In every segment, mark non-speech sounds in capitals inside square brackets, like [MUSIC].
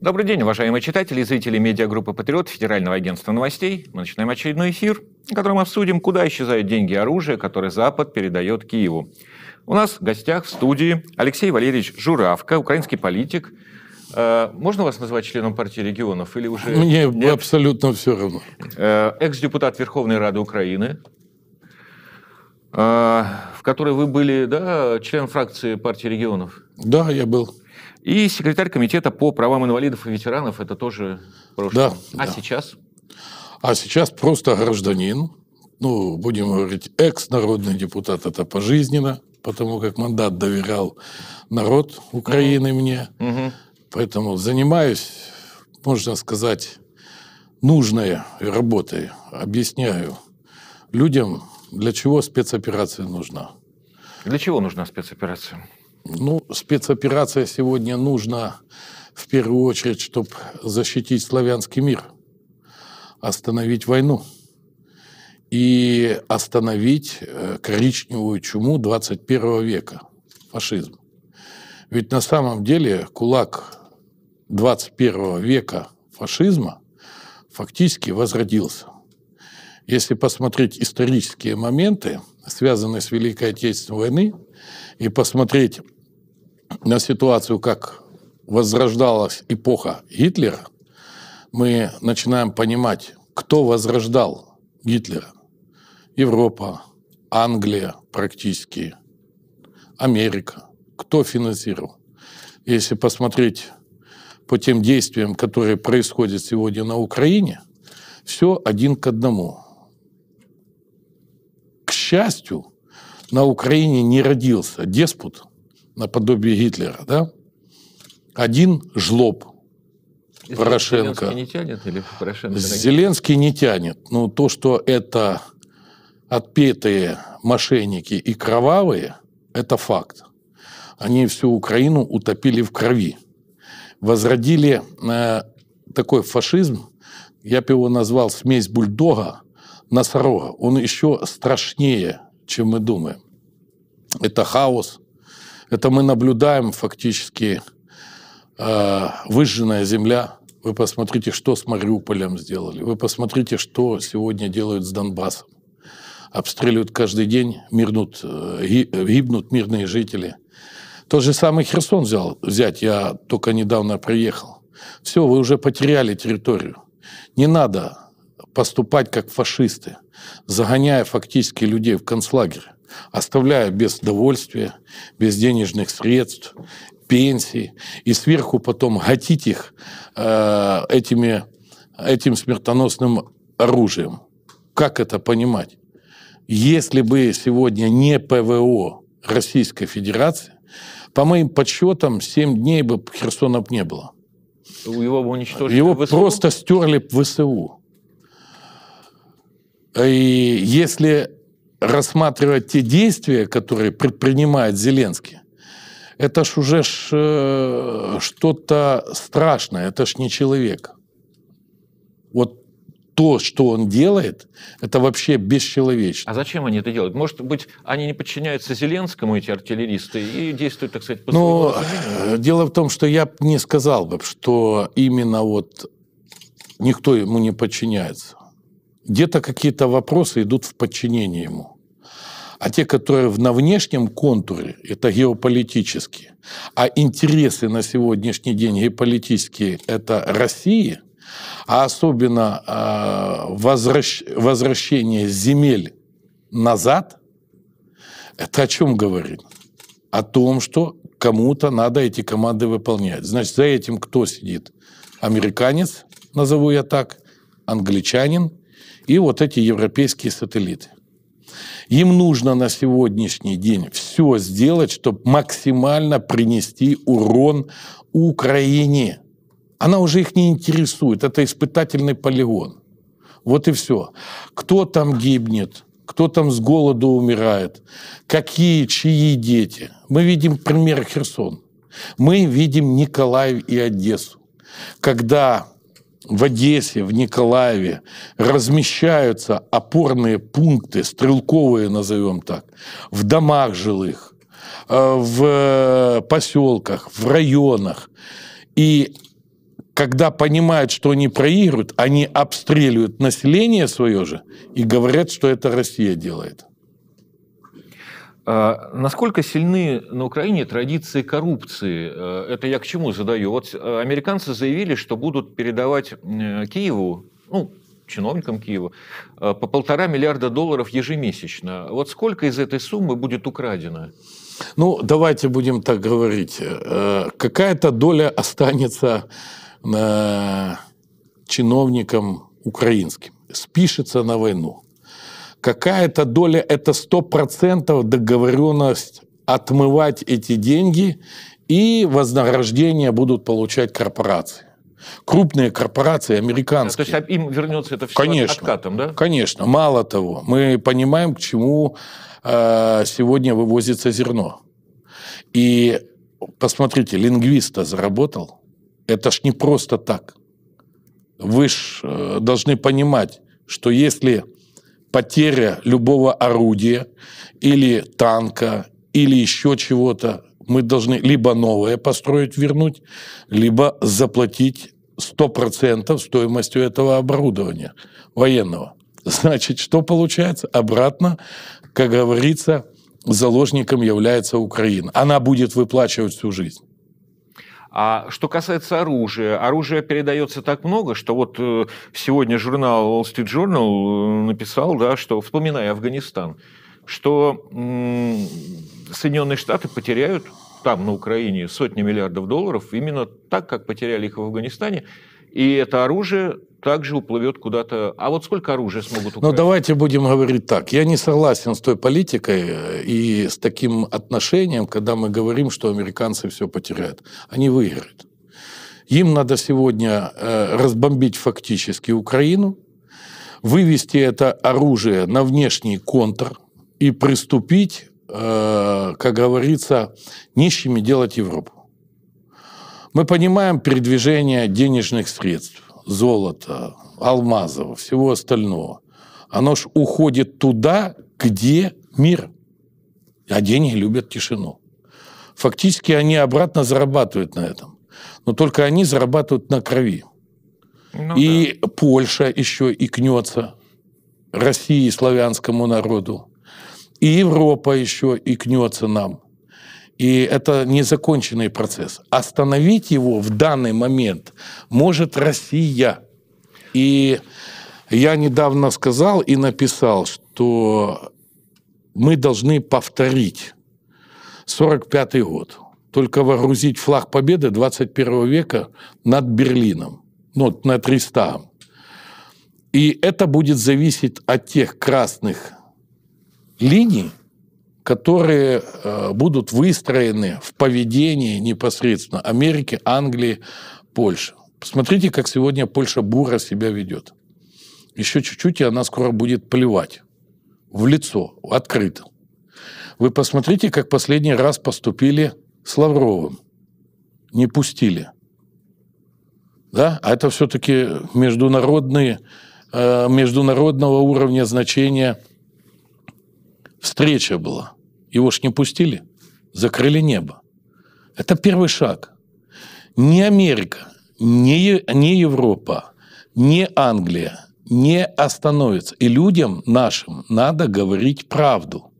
Добрый день, уважаемые читатели и зрители медиагруппы «Патриот» Федерального агентства новостей. Мы начинаем очередной эфир, в котором обсудим, куда исчезают деньги и оружие, которое Запад передает Киеву. У нас в гостях в студии Алексей Валерьевич Журавко, украинский политик, э, можно вас назвать членом партии регионов или уже... Мне ну, Нет? абсолютно все равно. Э, экс-депутат Верховной Рады Украины, э, в которой вы были да, членом фракции партии регионов. Да, я был. И секретарь комитета по правам инвалидов и ветеранов, это тоже прошлое. Да, а да. сейчас? А сейчас просто гражданин, ну, будем говорить, экс-народный депутат, это пожизненно, потому как мандат доверял народ Украины угу. мне. Угу. Поэтому занимаюсь, можно сказать, нужной работой. Объясняю людям, для чего спецоперация нужна. Для чего нужна спецоперация? Ну, спецоперация сегодня нужна в первую очередь, чтобы защитить славянский мир, остановить войну и остановить э, коричневую чуму 21 века, фашизм. Ведь на самом деле кулак 21 века фашизма фактически возродился. Если посмотреть исторические моменты, связанные с Великой Отечественной войны, и посмотреть на ситуацию, как возрождалась эпоха Гитлера, мы начинаем понимать, кто возрождал Гитлера. Европа, Англия практически, Америка. Кто финансировал? Если посмотреть по тем действиям, которые происходят сегодня на Украине, все один к одному – счастью, на Украине не родился деспут наподобие Гитлера, да? Один жлоб Если Порошенко. Зеленский не тянет или Порошенко? Зеленский не тянет. Но то, что это отпетые мошенники и кровавые, это факт. Они всю Украину утопили в крови. Возродили э, такой фашизм, я бы его назвал смесь бульдога Насрора, он еще страшнее, чем мы думаем. Это хаос, это мы наблюдаем фактически э, выжженная земля. Вы посмотрите, что с Мариуполем сделали. Вы посмотрите, что сегодня делают с Донбассом. Обстреливают каждый день, мирнут, э, гибнут мирные жители. Тот же самый Херсон взял, взять, я только недавно приехал. Все, вы уже потеряли территорию. Не надо поступать как фашисты, загоняя фактически людей в концлагерь, оставляя без довольствия, без денежных средств, пенсий, и сверху потом гатить их э, этими, этим смертоносным оружием. Как это понимать? Если бы сегодня не ПВО Российской Федерации, по моим подсчетам, 7 дней бы Херсонов не было. Его бы уничтожили Его ВСУ? просто стерли в ВСУ. Э, и если рассматривать те действия, которые предпринимает Зеленский, это ж уже ж, э, что-то страшное, это ж не человек. Вот то, что он делает, это вообще бесчеловечно. А зачем они это делают? Может быть, они не подчиняются Зеленскому, эти артиллеристы, и действуют, так сказать, по Но ну, своему э, дело в том, что я не сказал бы, что именно вот никто ему не подчиняется где-то какие-то вопросы идут в подчинение ему. А те, которые на внешнем контуре, это геополитические. А интересы на сегодняшний день геополитические – это Россия, а особенно а, возвращ, возвращение земель назад – это о чем говорит? О том, что кому-то надо эти команды выполнять. Значит, за этим кто сидит? Американец, назову я так, англичанин – и вот эти европейские сателлиты. Им нужно на сегодняшний день все сделать, чтобы максимально принести урон Украине. Она уже их не интересует. Это испытательный полигон. Вот и все. Кто там гибнет, кто там с голоду умирает, какие, чьи дети. Мы видим пример Херсон. Мы видим Николаев и Одессу. Когда в Одессе, в Николаеве размещаются опорные пункты, стрелковые назовем так, в домах жилых, э, в э, поселках, в районах. И когда понимают, что они проигрывают, они обстреливают население свое же и говорят, что это Россия делает. А, насколько сильны на Украине традиции коррупции? Э, это я к чему задаю? Вот э, американцы заявили, что будут передавать э, Киеву, ну, чиновникам Киева, по полтора миллиарда долларов ежемесячно. Вот сколько из этой суммы будет украдено? Ну, давайте будем так говорить. Какая-то доля останется чиновникам украинским. Спишется на войну какая-то доля, это сто процентов договоренность отмывать эти деньги, и вознаграждения будут получать корпорации. Крупные корпорации, американские. То есть им вернется это все конечно, откатом, да? Конечно. Мало того, мы понимаем, к чему э, сегодня вывозится зерно. И посмотрите, лингвиста заработал. Это ж не просто так. Вы ж э, должны понимать, что если потеря любого орудия или танка, или еще чего-то, мы должны либо новое построить, вернуть, либо заплатить 100% стоимостью этого оборудования военного. Значит, что получается? Обратно, как говорится, заложником является Украина. Она будет выплачивать всю жизнь. А что касается оружия, оружия передается так много, что вот э, сегодня журнал Wall Street Journal э, написал, да, что, вспоминая Афганистан, что Соединенные Штаты потеряют там, на Украине, сотни миллиардов долларов, именно так, как потеряли их в Афганистане, и это оружие также уплывет куда-то. А вот сколько оружия смогут украсть? Ну, давайте будем говорить так. Я не согласен с той политикой э, и с таким отношением, когда мы говорим, что американцы все потеряют. Они выиграют. Им надо сегодня э, разбомбить фактически Украину, вывести это оружие на внешний контр и приступить, э, как говорится, нищими делать Европу. Мы понимаем передвижение денежных средств, золота, алмазов, всего остального. Оно ж уходит туда, где мир. А деньги любят тишину. Фактически они обратно зарабатывают на этом. Но только они зарабатывают на крови. Ну, и да. Польша еще и кнется России, славянскому народу. И Европа еще и кнется нам. И это незаконченный процесс. Остановить его в данный момент может Россия. И я недавно сказал и написал, что мы должны повторить 45 год. Только вооружить флаг победы 21 века над Берлином, ну, на Рестаом. И это будет зависеть от тех красных линий, которые э, будут выстроены в поведении непосредственно Америки, Англии, Польши. Посмотрите, как сегодня Польша бура себя ведет. Еще чуть-чуть, и она скоро будет плевать в лицо, открыто. Вы посмотрите, как последний раз поступили с Лавровым. Не пустили. Да? А это все-таки международный, э, международного уровня значения – Встреча была. Его ж не пустили. Закрыли небо. Это первый шаг. Не Америка, не, не Европа, не Англия не остановится. И людям нашим надо говорить правду.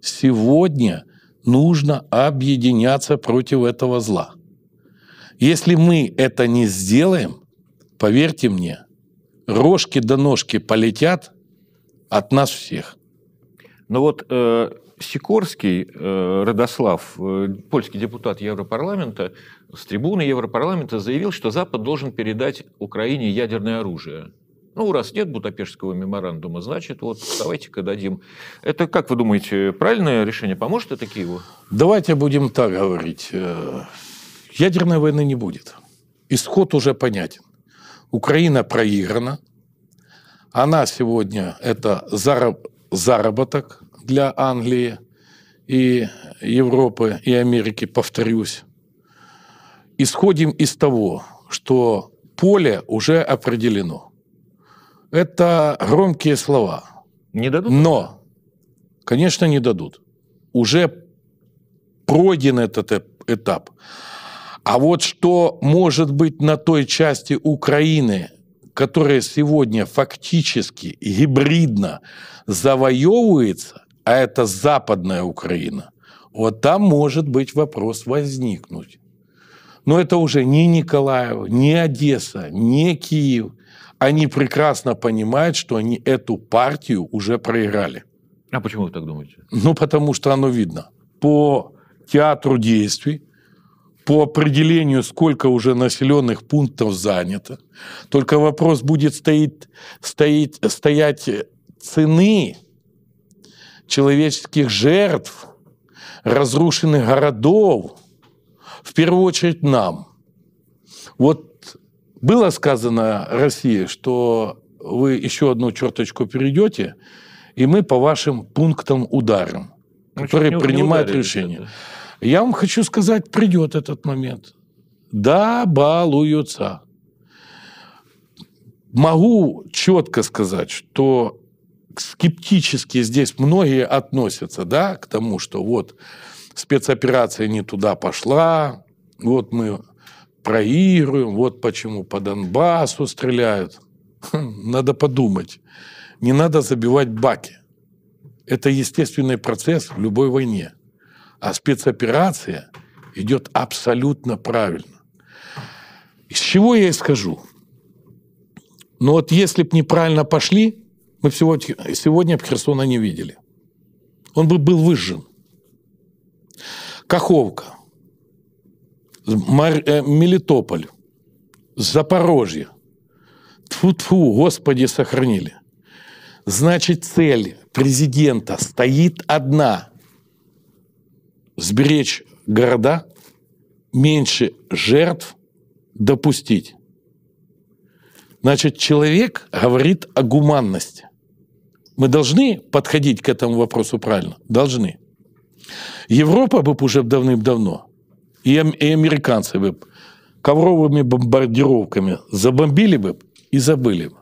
Сегодня нужно объединяться против этого зла. Если мы это не сделаем, поверьте мне, рожки до ножки полетят от нас всех – но вот э, Сикорский э, Радослав, э, польский депутат Европарламента, с трибуны Европарламента заявил, что Запад должен передать Украине ядерное оружие. Ну, раз нет Будапештского меморандума, значит, вот давайте-ка дадим. Это, как вы думаете, правильное решение? Поможет это Киеву? Давайте будем так говорить. Э, ядерной войны не будет. Исход уже понятен. Украина проиграна. Она сегодня – это зараб заработок для Англии и Европы и Америки, повторюсь. Исходим из того, что поле уже определено. Это громкие слова. Не дадут? Но, конечно, не дадут. Уже пройден этот этап. А вот что может быть на той части Украины, которое сегодня фактически гибридно завоевывается, а это западная Украина, вот там может быть вопрос возникнуть. Но это уже не Николаев, не Одесса, не Киев. Они прекрасно понимают, что они эту партию уже проиграли. А почему вы так думаете? Ну, потому что оно видно. По театру действий, по определению, сколько уже населенных пунктов занято. Только вопрос будет стоит, стоит, стоять цены человеческих жертв, разрушенных городов, в первую очередь нам. Вот было сказано России, что вы еще одну черточку перейдете, и мы по вашим пунктам ударим, ну, которые принимают решение. Это. Я вам хочу сказать, придет этот момент. Да, балуются. Могу четко сказать, что скептически здесь многие относятся да, к тому, что вот спецоперация не туда пошла, вот мы проигрываем, вот почему по Донбассу стреляют. Хм, надо подумать. Не надо забивать баки. Это естественный процесс в любой войне. А спецоперация идет абсолютно правильно. Из чего я и скажу? Но ну вот если бы неправильно пошли, мы сегодня, сегодня Херсона не видели. Он бы был выжжен. Каховка, Мар... э, Мелитополь, Запорожье. Тфу-тфу, Господи, сохранили. Значит, цель президента стоит одна – сберечь города, меньше жертв допустить. Значит, человек говорит о гуманности. Мы должны подходить к этому вопросу правильно? Должны. Европа бы уже давным-давно, и, американцы бы ковровыми бомбардировками забомбили бы и забыли бы.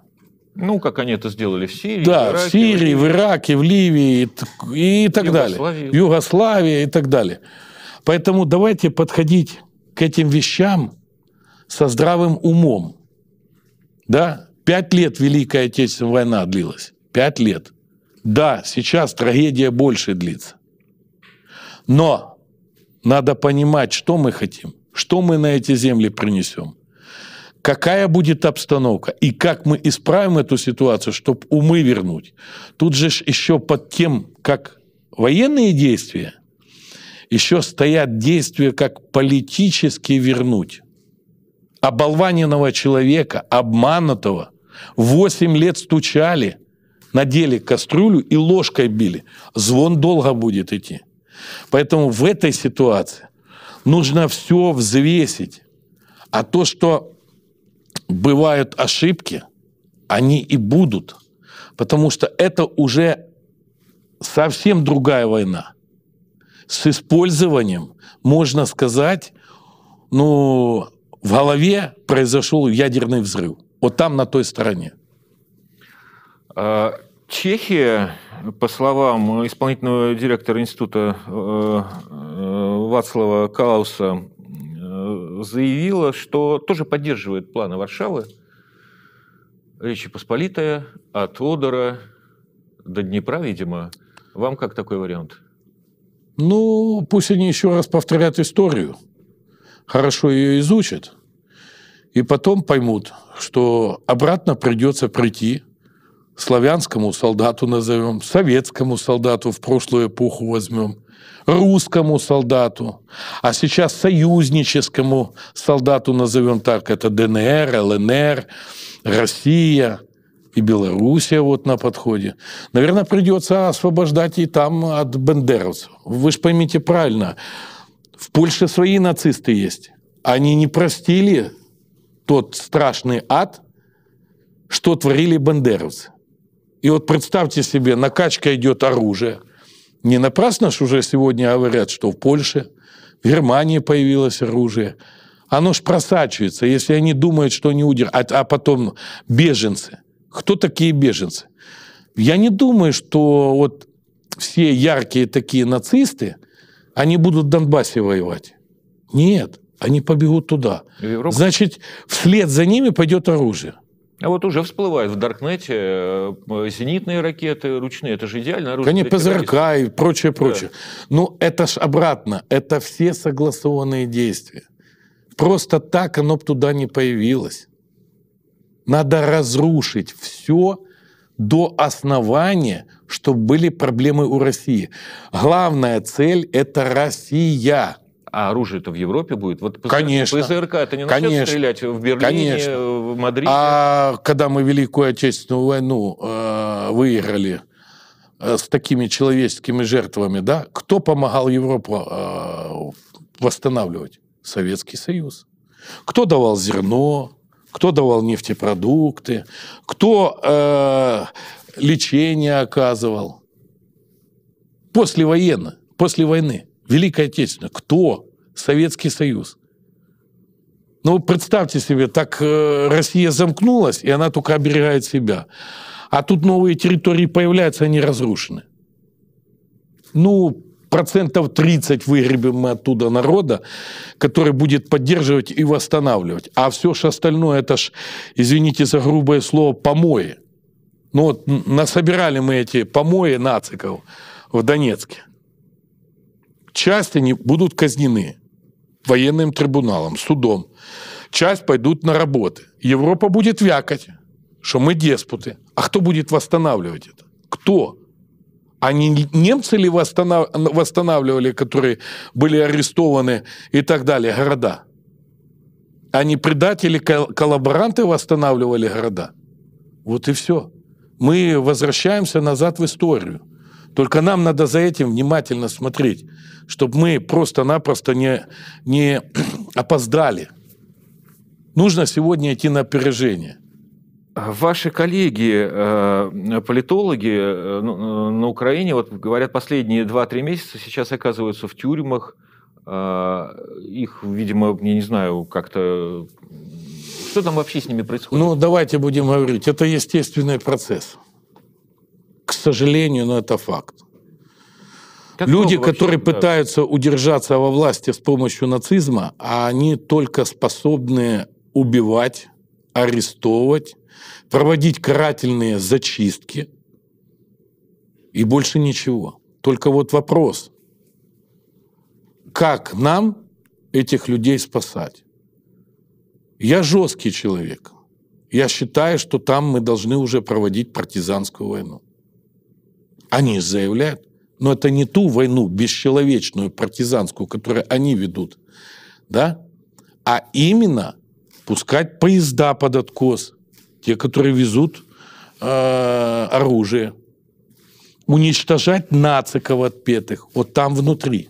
Ну, как они это сделали в Сирии. Да, в, Ираке, в Сирии, в, Ираке, в Ливии и, так Югославии. далее. В Югославии и так далее. Поэтому давайте подходить к этим вещам со здравым умом. Да? Пять лет Великая Отечественная война длилась. Пять лет. Да, сейчас трагедия больше длится. Но надо понимать, что мы хотим, что мы на эти земли принесем – какая будет обстановка и как мы исправим эту ситуацию, чтобы умы вернуть. Тут же еще под тем, как военные действия, еще стоят действия, как политически вернуть оболваненного человека, обманутого, Восемь лет стучали, надели кастрюлю и ложкой били. Звон долго будет идти. Поэтому в этой ситуации нужно все взвесить. А то, что бывают ошибки, они и будут, потому что это уже совсем другая война. С использованием, можно сказать, ну, в голове произошел ядерный взрыв. Вот там, на той стороне. А, Чехия, по словам исполнительного директора института э, э, Вацлава Калауса, заявила, что тоже поддерживает планы Варшавы, Речи Посполитая, от Одера до Днепра, видимо. Вам как такой вариант? Ну, пусть они еще раз повторят историю, хорошо ее изучат, и потом поймут, что обратно придется прийти славянскому солдату, назовем, советскому солдату в прошлую эпоху возьмем, русскому солдату, а сейчас союзническому солдату, назовем так, это ДНР, ЛНР, Россия и Белоруссия вот на подходе. Наверное, придется освобождать и там от бандеровцев. Вы же поймите правильно, в Польше свои нацисты есть. Они не простили тот страшный ад, что творили бандеровцы. И вот представьте себе, накачка идет оружие – не напрасно ж уже сегодня говорят, что в Польше, в Германии появилось оружие. Оно ж просачивается, если они думают, что они удержат. А, а потом беженцы. Кто такие беженцы? Я не думаю, что вот все яркие такие нацисты, они будут в Донбассе воевать. Нет, они побегут туда. Значит, вслед за ними пойдет оружие. А вот уже всплывают в Даркнете э, зенитные ракеты ручные. Это же идеально Конечно, ПЗРК и прочее, прочее. Да. Но ну, это ж обратно. Это все согласованные действия. Просто так оно бы туда не появилось. Надо разрушить все до основания, чтобы были проблемы у России. Главная цель – это Россия. А оружие-то в Европе будет? Вот ПЗРК, Конечно. ПЗРК это не начнет стрелять в Берлине, Конечно. в Мадриде? А когда мы Великую Отечественную войну э, выиграли э, с такими человеческими жертвами, да, кто помогал Европу э, восстанавливать? Советский Союз. Кто давал зерно, кто давал нефтепродукты, кто э, лечение оказывал. После, войны? после войны. Великая Отечественная. Кто? Советский Союз. Ну, представьте себе, так э, Россия замкнулась, и она только оберегает себя. А тут новые территории появляются, они разрушены. Ну, процентов 30 выгребем мы оттуда народа, который будет поддерживать и восстанавливать. А все же остальное, это ж, извините за грубое слово, помои. Ну вот насобирали мы эти помои нациков в Донецке. Часть они будут казнены военным трибуналом, судом. Часть пойдут на работы. Европа будет вякать, что мы деспуты. А кто будет восстанавливать это? Кто? Они немцы ли восстанавливали, которые были арестованы и так далее, города? Они предатели, коллаборанты восстанавливали города? Вот и все. Мы возвращаемся назад в историю. Только нам надо за этим внимательно смотреть, чтобы мы просто-напросто не, не [CLEARS THROAT] опоздали. Нужно сегодня идти на опережение. А ваши коллеги, э, политологи э, ну, э, на Украине, вот говорят, последние 2-3 месяца сейчас оказываются в тюрьмах. А, их, видимо, я не знаю, как-то... Что там вообще с ними происходит? Ну, давайте будем говорить. Это естественный процесс к сожалению, но это факт. Как Люди, вообще, которые да. пытаются удержаться во власти с помощью нацизма, а они только способны убивать, арестовывать, проводить карательные зачистки и больше ничего. Только вот вопрос, как нам этих людей спасать? Я жесткий человек. Я считаю, что там мы должны уже проводить партизанскую войну они заявляют, но это не ту войну бесчеловечную, партизанскую, которую они ведут, да, а именно пускать поезда под откос, те, которые везут э, оружие, уничтожать нациков отпетых, вот там внутри,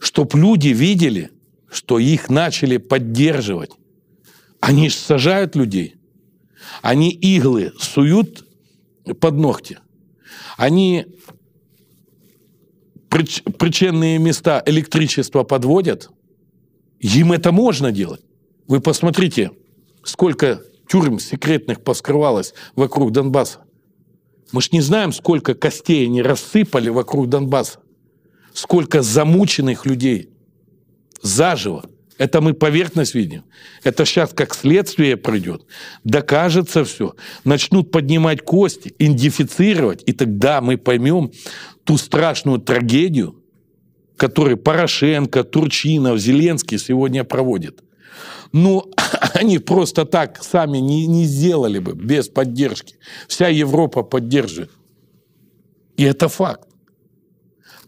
чтоб люди видели, что их начали поддерживать. Они же сажают людей, они иглы суют под ногти, они прич причинные места электричества подводят, им это можно делать. Вы посмотрите, сколько тюрем секретных поскрывалось вокруг Донбасса. Мы ж не знаем, сколько костей они рассыпали вокруг Донбасса, сколько замученных людей заживо – это мы поверхность видим. Это сейчас как следствие пройдет. Докажется все. Начнут поднимать кости, идентифицировать. И тогда мы поймем ту страшную трагедию, которую Порошенко, Турчинов, Зеленский сегодня проводят. Ну, [CLEARS THROAT] они просто так сами не, не сделали бы без поддержки. Вся Европа поддерживает. И это факт.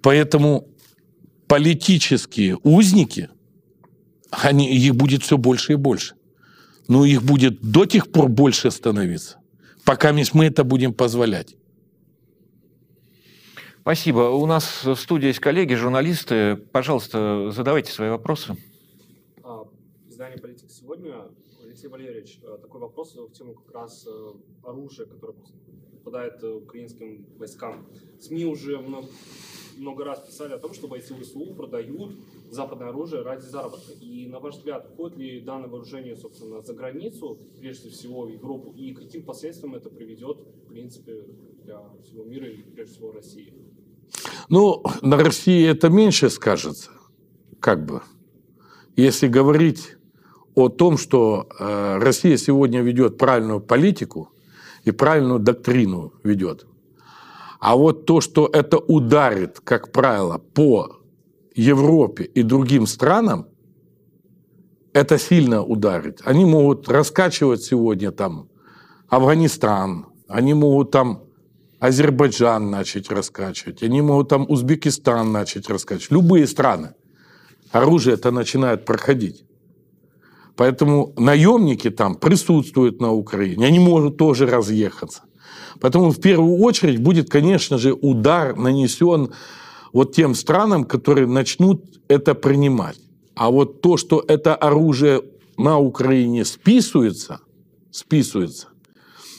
Поэтому политические узники – они, их будет все больше и больше. Но их будет до тех пор больше становиться, пока мы это будем позволять. Спасибо. У нас в студии есть коллеги, журналисты. Пожалуйста, задавайте свои вопросы. А, издание «Политик сегодня». Алексей Валерьевич, э, такой вопрос в тему как раз э, оружия, которое попадает э, украинским войскам. СМИ уже много, много раз писали о том, что бойцы ВСУ продают западное оружие ради заработка. И на ваш взгляд, входит ли данное вооружение, собственно, за границу, прежде всего в Европу, и каким последствиям это приведет, в принципе, для всего мира и, прежде всего, России? Ну, на России это меньше скажется, как бы. Если говорить о том, что э, Россия сегодня ведет правильную политику, и правильную доктрину ведет. А вот то, что это ударит, как правило, по Европе и другим странам, это сильно ударит. Они могут раскачивать сегодня там Афганистан, они могут там Азербайджан начать раскачивать, они могут там Узбекистан начать раскачивать, любые страны. Оружие это начинает проходить. Поэтому наемники там присутствуют на Украине, они могут тоже разъехаться. Поэтому в первую очередь будет, конечно же, удар нанесен вот тем странам, которые начнут это принимать. А вот то, что это оружие на Украине списывается, списывается,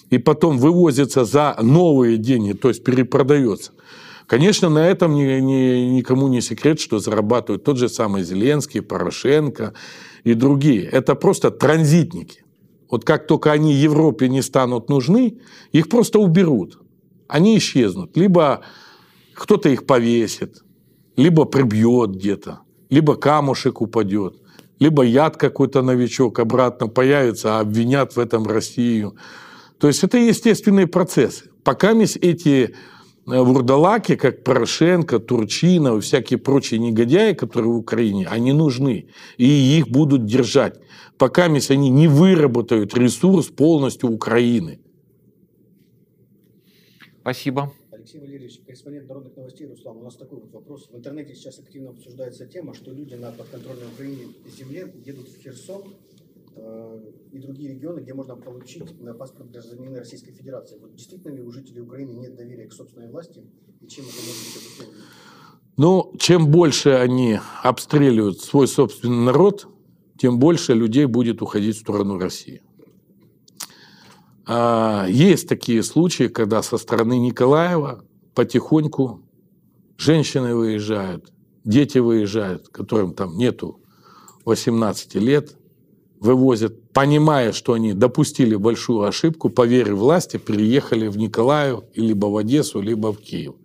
и потом вывозится за новые деньги, то есть перепродается, Конечно, на этом ни, ни, никому не секрет, что зарабатывают тот же самый Зеленский, Порошенко и другие, это просто транзитники. Вот как только они Европе не станут нужны, их просто уберут. Они исчезнут. Либо кто-то их повесит, либо прибьет где-то, либо камушек упадет, либо яд какой-то новичок обратно появится, а обвинят в этом Россию. То есть это естественные процессы. Пока эти Э, вурдалаки, как Порошенко, Турчинов всякие прочие негодяи, которые в Украине, они нужны. И их будут держать, пока если они не выработают ресурс полностью Украины. Спасибо. Алексей Валерьевич, корреспондент народных новостей, Руслан, у нас такой вот вопрос. В интернете сейчас активно обсуждается тема, что люди на подконтрольной Украине земле едут в Херсон, Э, и другие регионы, где можно получить паспорт гражданина Российской Федерации. Вот действительно ли у жителей Украины нет доверия к собственной власти, и чем это может быть обусловлено? Ну, чем больше они обстреливают свой собственный народ, тем больше людей будет уходить в сторону России. А, есть такие случаи, когда со стороны Николаева потихоньку женщины выезжают, дети выезжают, которым там нету 18 лет, вывозят, понимая, что они допустили большую ошибку, по вере власти переехали в Николаев, либо в Одессу, либо в Киев.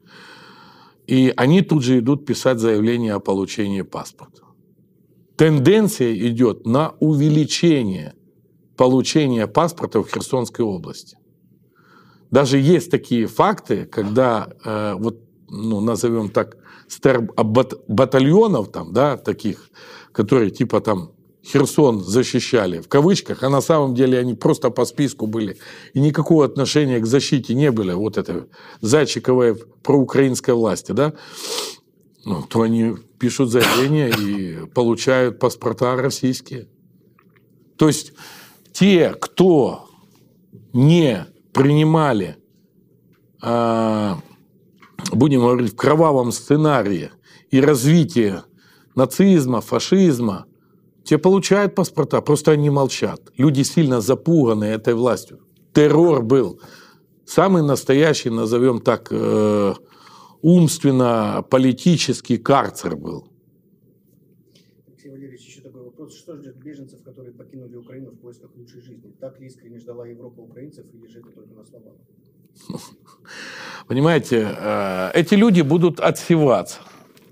И они тут же идут писать заявление о получении паспорта. Тенденция идет на увеличение получения паспорта в Херсонской области. Даже есть такие факты, когда э, вот, ну, назовем так, батальонов там, да, таких, которые типа там Херсон защищали, в кавычках, а на самом деле они просто по списку были. И никакого отношения к защите не были, вот это зайчиковая проукраинской власти, да, ну, то они пишут заявления и получают паспорта российские. То есть те, кто не принимали, а, будем говорить, в кровавом сценарии и развитие нацизма, фашизма – те получают паспорта, просто они молчат. Люди сильно запуганы этой властью. Террор был. Самый настоящий, назовем так, э, умственно-политический карцер был. Алексей Валерьевич, еще такой вопрос. Что ждет беженцев, которые покинули Украину в поисках лучшей жизни? Так ли искренне ждала Европа украинцев или же это только на словах? [LAUGHS] Понимаете, э, эти люди будут отсеваться.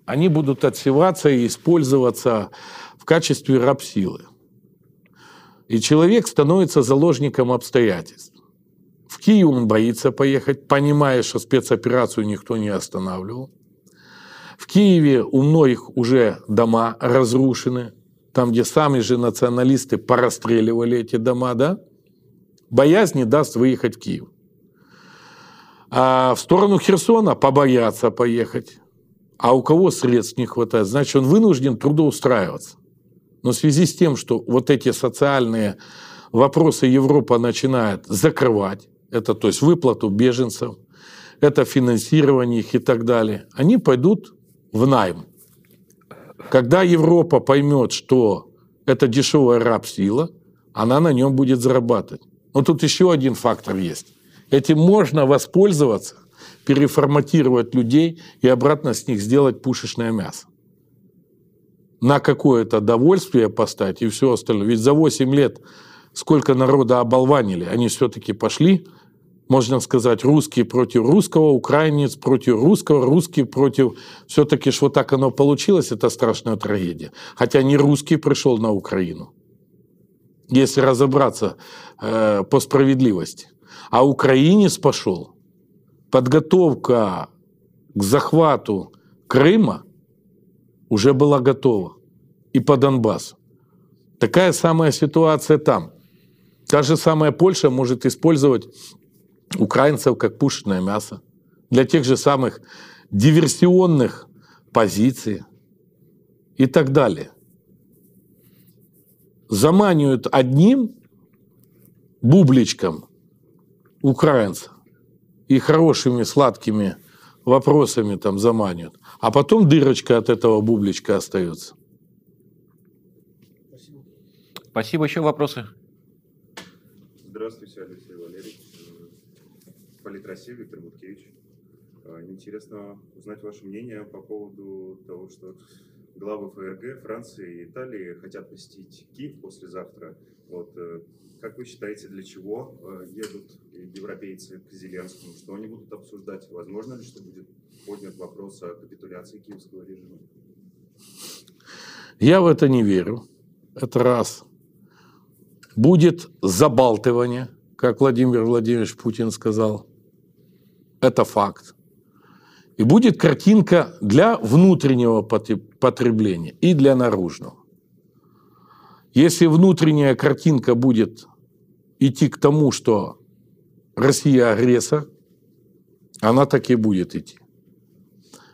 Они будут отсеваться и использоваться в качестве рабсилы. И человек становится заложником обстоятельств. В Киев он боится поехать, понимая, что спецоперацию никто не останавливал. В Киеве у многих уже дома разрушены, там, где сами же националисты порастреливали эти дома, да? Боязнь не даст выехать в Киев. А в сторону Херсона побоятся поехать. А у кого средств не хватает, значит, он вынужден трудоустраиваться. Но в связи с тем, что вот эти социальные вопросы Европа начинает закрывать, это то есть выплату беженцев, это финансирование их и так далее, они пойдут в найм. Когда Европа поймет, что это дешевая сила, она на нем будет зарабатывать. Но тут еще один фактор есть. Этим можно воспользоваться, переформатировать людей и обратно с них сделать пушечное мясо на какое-то довольствие поставить и все остальное. Ведь за 8 лет сколько народа оболванили, они все-таки пошли, можно сказать, русские против русского, украинец против русского, русский против... Все-таки ж вот так оно получилось, это страшная трагедия. Хотя не русский пришел на Украину, если разобраться э, по справедливости. А украинец пошел. Подготовка к захвату Крыма – уже была готова. И по Донбассу. Такая самая ситуация там. Та же самая Польша может использовать украинцев как пушечное мясо для тех же самых диверсионных позиций и так далее. Заманивают одним бубличком украинцев и хорошими сладкими вопросами там заманят, а потом дырочка от этого бубличка остается. Спасибо. Спасибо. Еще вопросы? Здравствуйте, Алексей Валерьевич. Э, Полит Виктор Буткевич. Э, интересно узнать ваше мнение по поводу того, что главы ФРГ Франции и Италии хотят посетить Киев послезавтра. Вот, э, как вы считаете, для чего едут европейцы к Зеленскому, что они будут обсуждать, возможно ли, что будет поднят вопрос о капитуляции киевского режима? Я в это не верю. Это раз. Будет забалтывание, как Владимир Владимирович Путин сказал. Это факт. И будет картинка для внутреннего потребления и для наружного. Если внутренняя картинка будет идти к тому, что Россия агрессор, она так и будет идти.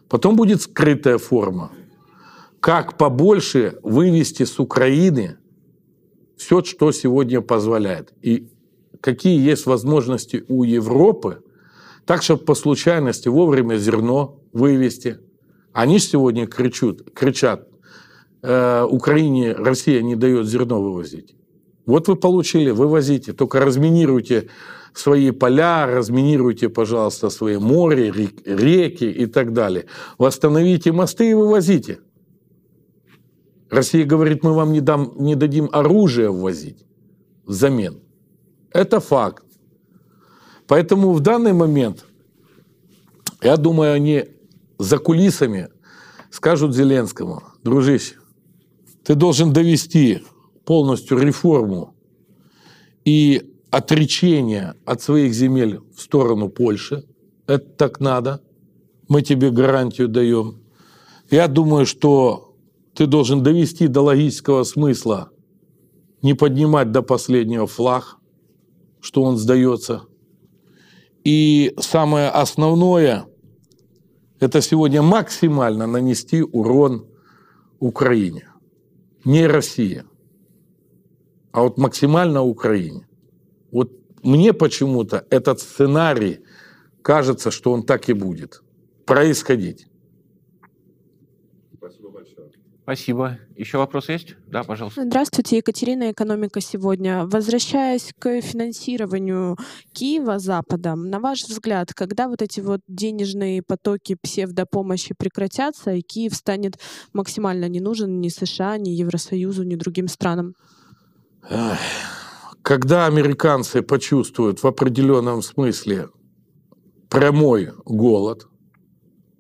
Потом будет скрытая форма. Как побольше вывести с Украины все, что сегодня позволяет. И какие есть возможности у Европы, так, чтобы по случайности вовремя зерно вывести. Они же сегодня кричут, кричат, э, Украине Россия не дает зерно вывозить. Вот вы получили, вывозите, только разминируйте свои поля, разминируйте, пожалуйста, свои море, реки и так далее. Восстановите мосты и вывозите. Россия говорит, мы вам не, дам, не дадим оружие ввозить взамен. Это факт. Поэтому в данный момент, я думаю, они за кулисами скажут Зеленскому, дружище, ты должен довести полностью реформу и отречение от своих земель в сторону Польши. Это так надо. Мы тебе гарантию даем. Я думаю, что ты должен довести до логического смысла, не поднимать до последнего флаг, что он сдается. И самое основное – это сегодня максимально нанести урон Украине. Не России, а вот максимально Украине мне почему-то этот сценарий кажется, что он так и будет происходить. Спасибо большое. Спасибо. Еще вопрос есть? Да, пожалуйста. Здравствуйте, Екатерина, экономика сегодня. Возвращаясь к финансированию Киева Западом, на ваш взгляд, когда вот эти вот денежные потоки псевдопомощи прекратятся, и Киев станет максимально не нужен ни США, ни Евросоюзу, ни другим странам? Ах. Когда американцы почувствуют в определенном смысле прямой голод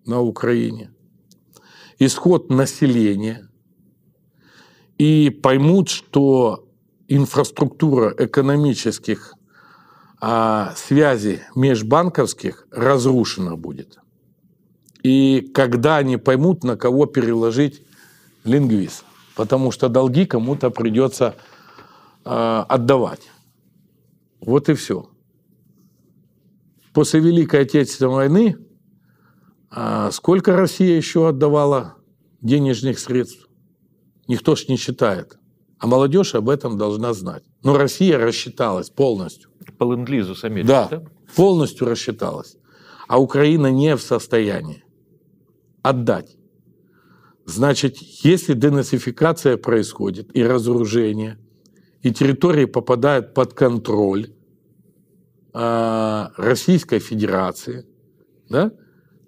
на Украине, исход населения, и поймут, что инфраструктура экономических а, связей межбанковских разрушена будет. И когда они поймут, на кого переложить лингвист, потому что долги кому-то придется а, отдавать. Вот и все. После Великой Отечественной войны а, сколько Россия еще отдавала денежных средств? Никто ж не считает. А молодежь об этом должна знать. Но Россия рассчиталась полностью. По ленд-лизу с Америкой. да, да? полностью рассчиталась. А Украина не в состоянии отдать. Значит, если денацификация происходит и разоружение – и территории попадают под контроль э, Российской Федерации, да,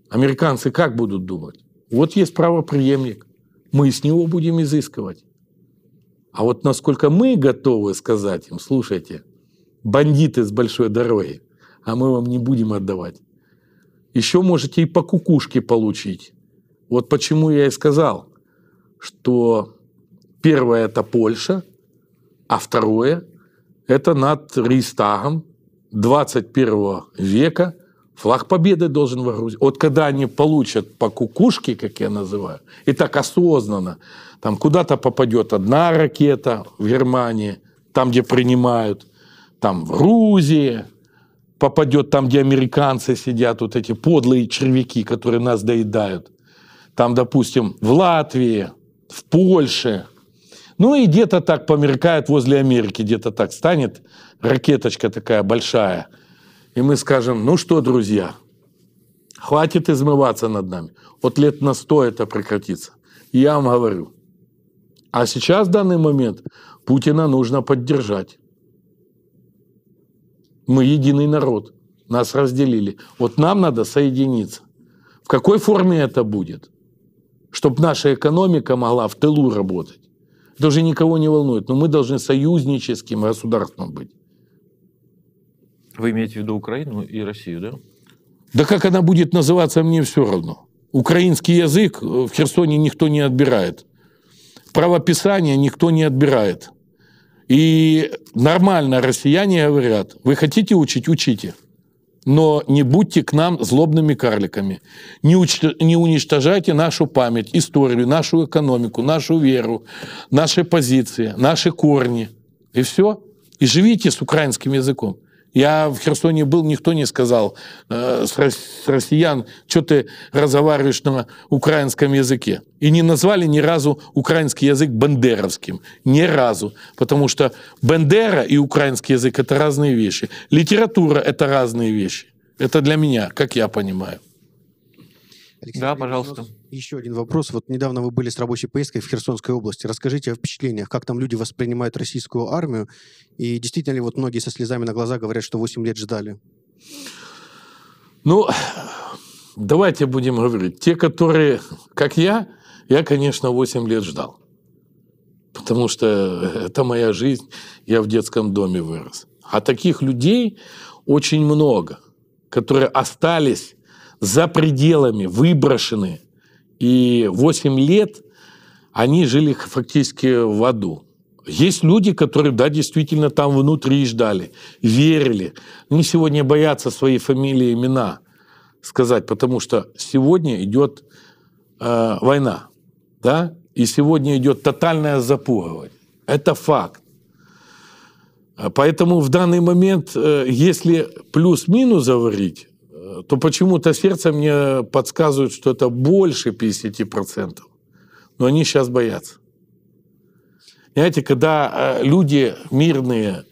американцы как будут думать? Вот есть правоприемник, мы с него будем изыскивать. А вот насколько мы готовы сказать им, слушайте, бандиты с большой дороги, а мы вам не будем отдавать. Еще можете и по кукушке получить. Вот почему я и сказал, что первое это Польша, а второе – это над Рейстагом 21 века флаг победы должен выгрузить. Вот когда они получат по кукушке, как я называю, и так осознанно, там куда-то попадет одна ракета в Германии, там, где принимают, там в Грузии, попадет там, где американцы сидят, вот эти подлые червяки, которые нас доедают. Там, допустим, в Латвии, в Польше – ну и где-то так померкает возле Америки, где-то так станет ракеточка такая большая. И мы скажем, ну что, друзья, хватит измываться над нами. Вот лет на сто это прекратится. Я вам говорю. А сейчас, в данный момент, Путина нужно поддержать. Мы единый народ. Нас разделили. Вот нам надо соединиться. В какой форме это будет? Чтобы наша экономика могла в тылу работать. Это уже никого не волнует. Но мы должны союзническим государством быть. Вы имеете в виду Украину и Россию, да? Да как она будет называться, мне все равно. Украинский язык э, в Херсоне никто не отбирает. Правописание никто не отбирает. И нормально россияне говорят, вы хотите учить, учите но не будьте к нам злобными карликами. Не, уч... не уничтожайте нашу память, историю, нашу экономику, нашу веру, наши позиции, наши корни. И все. И живите с украинским языком. Я в Херсоне был, никто не сказал э, с, с россиян, что ты разговариваешь на украинском языке. И не назвали ни разу украинский язык бандеровским. Ни разу. Потому что бандера и украинский язык – это разные вещи. Литература – это разные вещи. Это для меня, как я понимаю. Алексей, да, пожалуйста. Еще один вопрос. Вот недавно вы были с рабочей поездкой в Херсонской области. Расскажите о впечатлениях, как там люди воспринимают российскую армию, и действительно ли вот многие со слезами на глаза говорят, что 8 лет ждали? Ну, давайте будем говорить. Те, которые, как я, я, конечно, 8 лет ждал. Потому что это моя жизнь, я в детском доме вырос. А таких людей очень много, которые остались за пределами, выброшены. И 8 лет они жили фактически в аду. Есть люди, которые, да, действительно там внутри ждали, верили. Они сегодня боятся свои фамилии, имена сказать, потому что сегодня идет э, война, да, и сегодня идет тотальное запугивание. Это факт. Э, поэтому в данный момент, э, если плюс-минус говорить, то почему-то сердце мне подсказывает, что это больше 50%. Но они сейчас боятся. Понимаете, когда э, люди мирные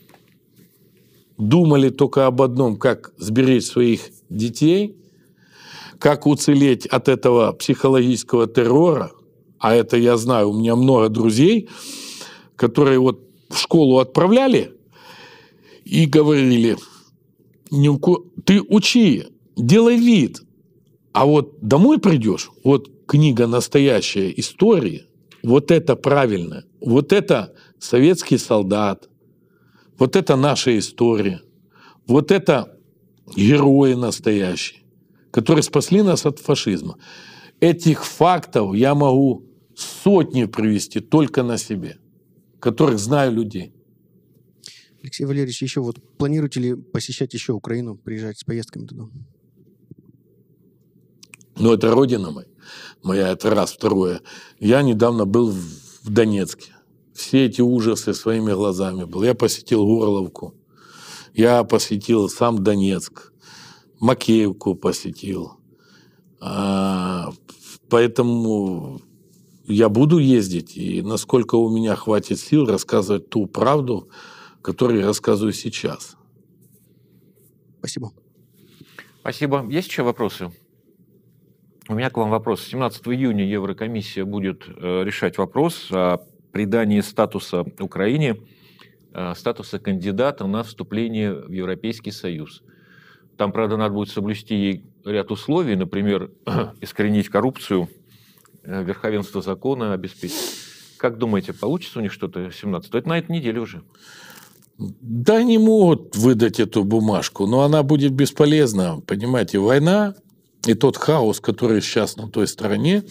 думали только об одном, как сберечь своих детей, как уцелеть от этого психологического террора, а это я знаю, у меня много друзей, которые вот в школу отправляли и говорили, ты учи, делай вид. А вот домой придешь, вот книга настоящая истории, вот это правильно, вот это советский солдат, вот это наша история, вот это герои настоящие, которые спасли нас от фашизма. Этих фактов я могу сотни привести только на себе, которых знаю людей. Алексей Валерьевич, еще вот планируете ли посещать еще Украину, приезжать с поездками туда? Но ну, это родина моя. Моя, это раз. Второе. Я недавно был в Донецке. Все эти ужасы своими глазами был. Я посетил Горловку. Я посетил сам Донецк. Макеевку посетил. А, поэтому я буду ездить, и насколько у меня хватит сил рассказывать ту правду, которую я рассказываю сейчас. Спасибо. Спасибо. Есть еще вопросы? У меня к вам вопрос. 17 июня Еврокомиссия будет э, решать вопрос о придании статуса Украине, э, статуса кандидата на вступление в Европейский Союз. Там, правда, надо будет соблюсти ряд условий, например, [CLEARS THROAT] искоренить коррупцию, э, верховенство закона обеспечить. Как думаете, получится у них что-то 17 Это на этой неделе уже. Да, не могут выдать эту бумажку, но она будет бесполезна. Понимаете, война и тот хаос, который сейчас на той стороне,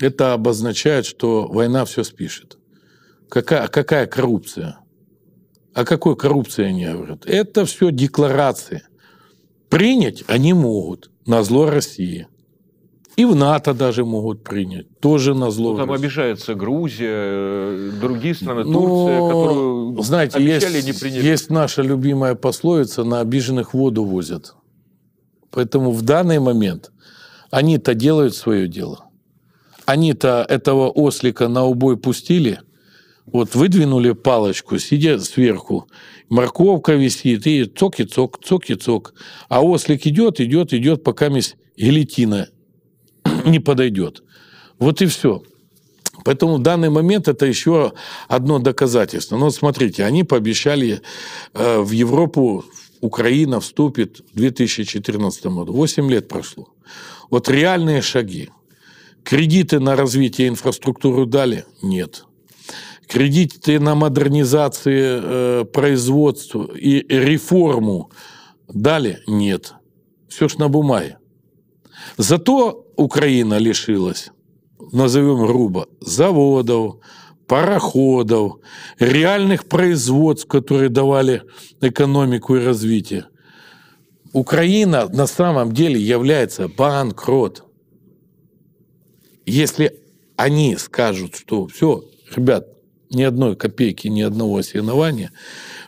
это обозначает, что война все спишет. Какая, какая коррупция? О какой коррупции они говорят? Это все декларации. Принять они могут на зло России. И в НАТО даже могут принять. Тоже на зло. Ну, там России. обижается Грузия, э, другие страны, Но, ну, Турция, которую знаете, обещали, есть, не приняли. Есть наша любимая пословица, на обиженных воду возят. Поэтому в данный момент они-то делают свое дело. Они-то этого ослика на убой пустили, вот выдвинули палочку, сидят сверху, морковка висит, и цок и цок, цок и цок. А ослик идет, идет, идет, пока мисс гильотина не подойдет. Вот и все. Поэтому в данный момент это еще одно доказательство. Но ну, смотрите, они пообещали э, в Европу Украина вступит в 2014 году. Восемь лет прошло. Вот реальные шаги. Кредиты на развитие инфраструктуры дали? Нет. Кредиты на модернизацию э, производства и реформу дали? Нет. Все ж на бумаге. Зато Украина лишилась, назовем грубо, заводов, пароходов, реальных производств, которые давали экономику и развитие. Украина на самом деле является банкрот. Если они скажут, что все, ребят, ни одной копейки, ни одного осенования,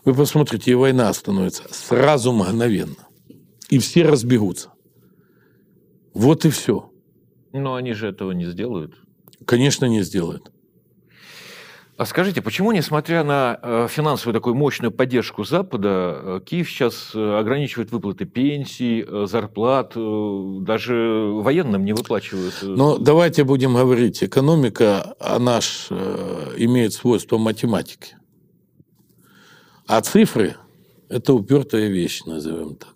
вы посмотрите, и война остановится сразу мгновенно. И все разбегутся. Вот и все. Но они же этого не сделают. Конечно, не сделают. А скажите, почему, несмотря на э, финансовую такую мощную поддержку Запада, э, Киев сейчас э, ограничивает выплаты пенсий, зарплат, даже военным не выплачивают? Но ну, давайте будем говорить, экономика, она имеет свойство математики. А цифры – это упертая вещь, назовем так.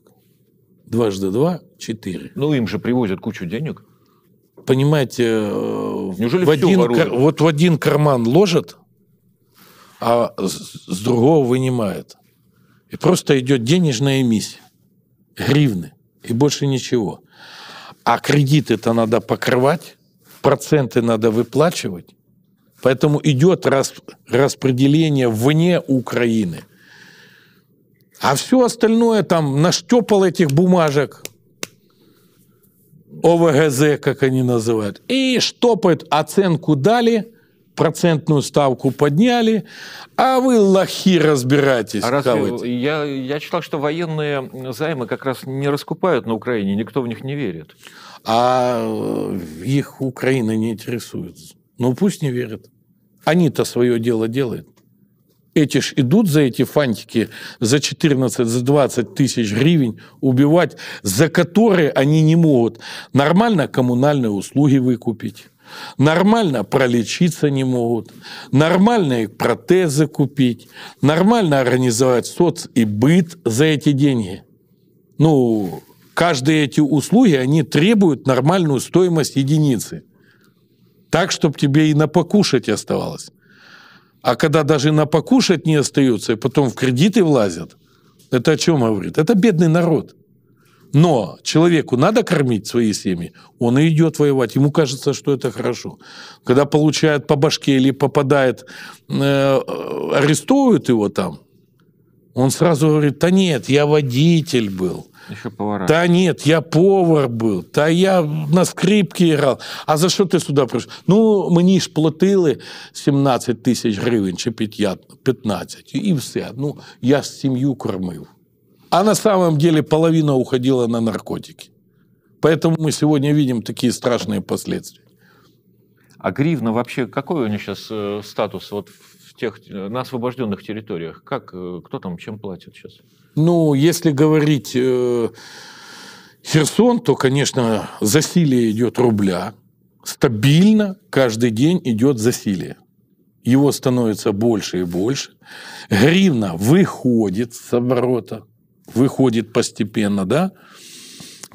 Дважды два – четыре. Ну, им же привозят кучу денег. Понимаете, Неужели в один, вот в один карман ложат – а с другого вынимают. И просто идет денежная эмиссия, гривны, и больше ничего. А кредит это надо покрывать, проценты надо выплачивать. Поэтому идет распределение вне Украины. А все остальное там наштепал этих бумажек, ОВГЗ, как они называют, и штопают, оценку дали – процентную ставку подняли, а вы лохи разбирайтесь. А разве, я, я читал, что военные займы как раз не раскупают на Украине, никто в них не верит. А э, их Украина не интересует. Ну пусть не верят. Они-то свое дело делают. Эти ж идут за эти фантики за 14, за 20 тысяч гривен убивать, за которые они не могут нормально коммунальные услуги выкупить Нормально пролечиться не могут, нормальные протезы купить, нормально организовать соц и быт за эти деньги. Ну, каждые эти услуги, они требуют нормальную стоимость единицы. Так, чтобы тебе и на покушать оставалось. А когда даже на покушать не остается, и потом в кредиты влазят, это о чем говорит? Это бедный народ. Но человеку надо кормить свои семьи, он и идет воевать. Ему кажется, что это хорошо. Когда получает по башке или попадает, э, э арестовывают его там, он сразу говорит, да нет, я водитель был. Еще повара. Да нет, я повар был, да я на скрипке играл". А за что ты сюда пришел? Ну, мені ж платили 17 тысяч гривен, чи 15, и все. Ну, я семью сім'ю а на самом деле половина уходила на наркотики. Поэтому мы сегодня видим такие страшные последствия. А Гривна вообще, какой у нее сейчас э, статус вот в тех, на освобожденных территориях? Как, э, кто там чем платит сейчас? Ну, если говорить э, Херсон, то, конечно, засилие идет рубля. Стабильно каждый день идет засилие. Его становится больше и больше. Гривна выходит с оборота выходит постепенно, да.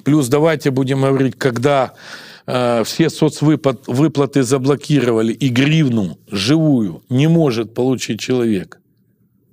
Плюс давайте будем говорить, когда э, все соцвыплаты заблокировали и гривну живую не может получить человек,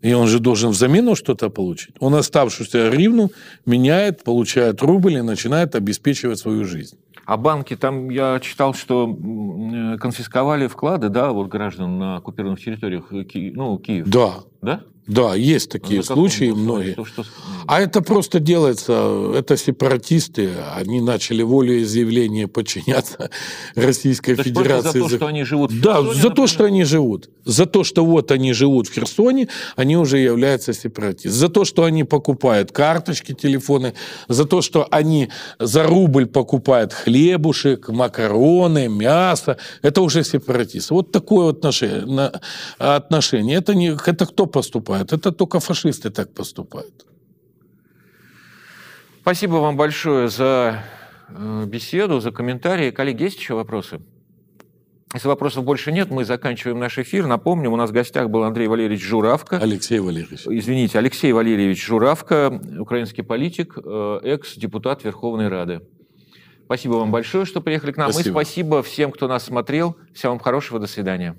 и он же должен взамену что-то получить, он оставшуюся гривну меняет, получает рубль и начинает обеспечивать свою жизнь. А банки, там я читал, что э, конфисковали вклады, да, вот граждан на оккупированных территориях, э, ну, Киев. Да. Да? Да, есть такие случаи многие. Что, что... А это просто делается, это сепаратисты, они начали волеизъявление подчиняться [LAUGHS] Российской то Федерации. За то, что они живут в Да, за например? то, что они живут. За то, что вот они живут в Херсоне, они уже являются сепаратистами. За то, что они покупают карточки, телефоны, за то, что они за рубль покупают хлебушек, макароны, мясо, это уже сепаратисты. Вот такое отношение. отношение. Это, не, это кто поступает? поступают. Это только фашисты так поступают. Спасибо вам большое за э, беседу, за комментарии. Коллеги, есть еще вопросы? Если вопросов больше нет, мы заканчиваем наш эфир. Напомним, у нас в гостях был Андрей Валерьевич Журавко. Алексей Валерьевич. Извините, Алексей Валерьевич Журавко, украинский политик, э, экс-депутат Верховной Рады. Спасибо вам большое, что приехали к нам. Спасибо. И спасибо всем, кто нас смотрел. Всем вам хорошего. До свидания.